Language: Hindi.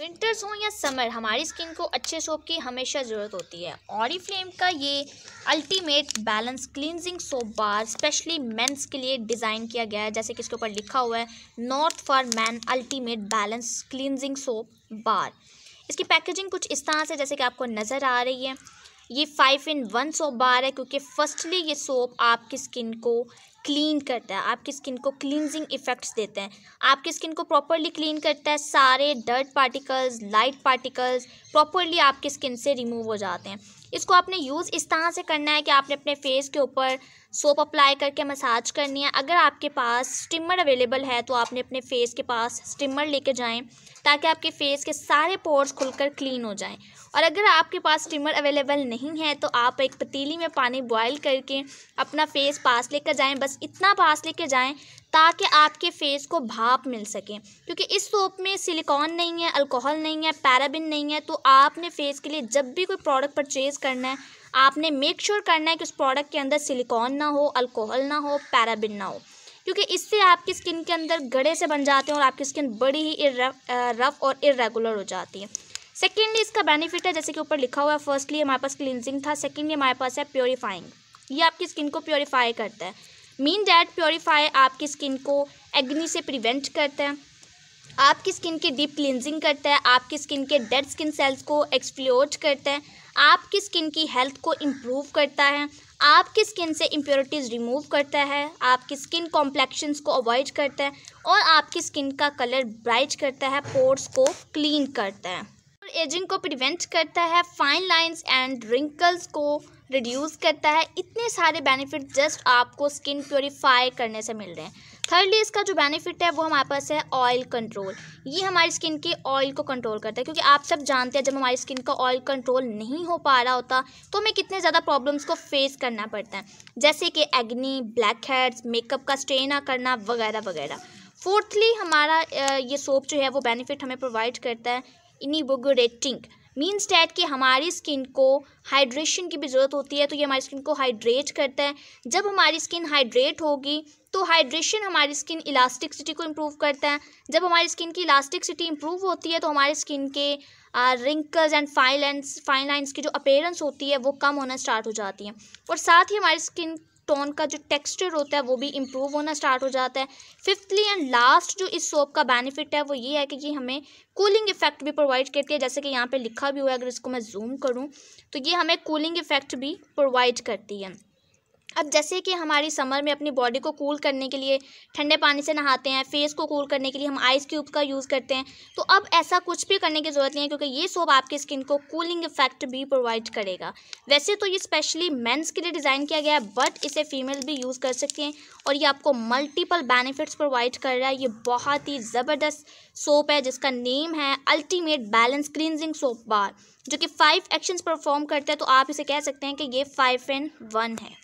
विंटर्स हों या समर हमारी स्किन को अच्छे सोप की हमेशा ज़रूरत होती है ऑरी फ्लेम का ये ultimate balance cleansing soap bar specially men's के लिए डिज़ाइन किया गया है जैसे कि इसके ऊपर लिखा हुआ है North for man ultimate balance cleansing soap bar इसकी पैकेजिंग कुछ इस तरह से जैसे कि आपको नज़र आ रही है ये five in one soap bar है क्योंकि फर्स्टली ये सोप आपकी स्किन को क्लीन करता है आपकी स्किन को क्लींजिंग इफ़ेक्ट्स देते हैं आपकी स्किन को प्रॉपरली क्लीन करता है सारे dirt particles light particles properly आपकी स्किन से रिमूव हो जाते हैं इसको आपने यूज़ इस तरह से करना है कि आपने अपने फेस के ऊपर सोप अप्लाई करके मसाज करनी है अगर आपके पास स्टिमर अवेलेबल है तो आपने अपने फेस के पास स्टिमर लेके जाएं ताकि आपके फेस के सारे पोर्स खुलकर क्लीन हो जाएं और अगर आपके पास स्टिमर अवेलेबल नहीं है तो आप एक पतीली में पानी बॉयल करके अपना फेस पास लेकर जाएँ बस पास इतना पास लेके जाएं ताकि आपके फेस को भाप मिल सके क्योंकि इस सोप में सिलिकॉन नहीं है अल्कोहल नहीं है पैराबिन नहीं है तो आपने फेस के लिए जब भी कोई प्रोडक्ट परचेज़ करना है आपने मेक श्योर sure करना है कि उस प्रोडक्ट के अंदर सिलिकॉन ना हो अल्कोहल ना हो पैराबिन ना हो क्योंकि इससे आपकी स्किन के अंदर गड़े से बन जाते हैं और आपकी स्किन बड़ी ही रफ़ और इरेगुलर हो जाती है सेकेंडली इसका बेनिफिट है जैसे कि ऊपर लिखा हुआ है फर्स्टली हमारे पास क्लिनजिंग था सेकेंडली हमारे पास है प्योरीफाइंग ये आपकी स्किन को प्योरीफाई करता है मीन डैट प्योरीफाई आपकी स्किन को एग्नी से प्रिवेंट करता है आपकी स्किन की डीप क्लिनजिंग करता है आपकी स्किन के डेड स्किन सेल्स को एक्सप्लोर करता है आपकी स्किन की हेल्थ को इम्प्रूव करता है आपकी स्किन से इम्प्योरिटीज़ रिमूव करता है आपकी स्किन कॉम्प्लेक्शंस को अवॉइड करता है और आपकी स्किन का कलर ब्राइट करता है पोर्स को क्लीन करता है एजिंग को प्रिवेंट करता है फाइन लाइंस एंड रिंकल्स को रिड्यूस करता है इतने सारे बेनिफिट जस्ट आपको स्किन प्योरीफाई करने से मिल रहे हैं थर्डली इसका जो बेनिफिट है वो हमारे पास है ऑयल कंट्रोल ये हमारी स्किन के ऑयल को कंट्रोल करता है क्योंकि आप सब जानते हैं जब हमारी स्किन का ऑयल कंट्रोल नहीं हो पा रहा होता तो हमें कितने ज़्यादा प्रॉब्लम्स को फेस करना पड़ता है जैसे कि एग्नी ब्लैक हेड्स मेकअप का स्टे ना करना वगैरह वगैरह फोर्थली हमारा ये सोप जो है वो बेनिफिट हमें प्रोवाइड करता है इनिबोगोरेटिंग मीन्स डैट कि हमारी स्किन को हाइड्रेशन की भी ज़रूरत होती है तो ये हमारी स्किन को हाइड्रेट करता है जब हमारी स्किन हाइड्रेट होगी तो हाइड्रेशन हमारी स्किन इलास्टिकसिटी को इम्प्रूव करता है जब हमारी स्किन की इलास्टिकसिटी इम्प्रूव होती है तो हमारी स्किन के wrinkles and fine lines fine lines की जो अपेयरेंस होती है वो कम होना स्टार्ट हो जाती है और साथ ही हमारी स्किन टोन का जो टेक्सचर होता है वो भी इम्प्रूव होना स्टार्ट हो जाता है फिफ्थली एंड लास्ट जो इस सोप का बेनिफिट है वो ये है कि ये हमें कूलिंग इफेक्ट भी प्रोवाइड करती है जैसे कि यहाँ पे लिखा भी हुआ है अगर इसको मैं जूम करूँ तो ये हमें कूलिंग इफेक्ट भी प्रोवाइड करती है अब जैसे कि हमारी समर में अपनी बॉडी को कूल करने के लिए ठंडे पानी से नहाते हैं फेस को कूल करने के लिए हम आइस क्यूब का यूज़ करते हैं तो अब ऐसा कुछ भी करने की ज़रूरत नहीं है क्योंकि ये सोप आपकी स्किन को कूलिंग इफेक्ट भी प्रोवाइड करेगा वैसे तो ये स्पेशली मेंस के लिए डिज़ाइन किया गया है बट इसे फीमेल भी यूज़ कर सकती हैं और ये आपको मल्टीपल बेनिफिट्स प्रोवाइड कर रहा है ये बहुत ही ज़बरदस्त सोप है जिसका नेम है ultimate balance cleansing soap bar जो कि फ़ाइव एक्शंस परफॉर्म करते हैं तो आप इसे कह सकते हैं कि ये फाइव एंड वन है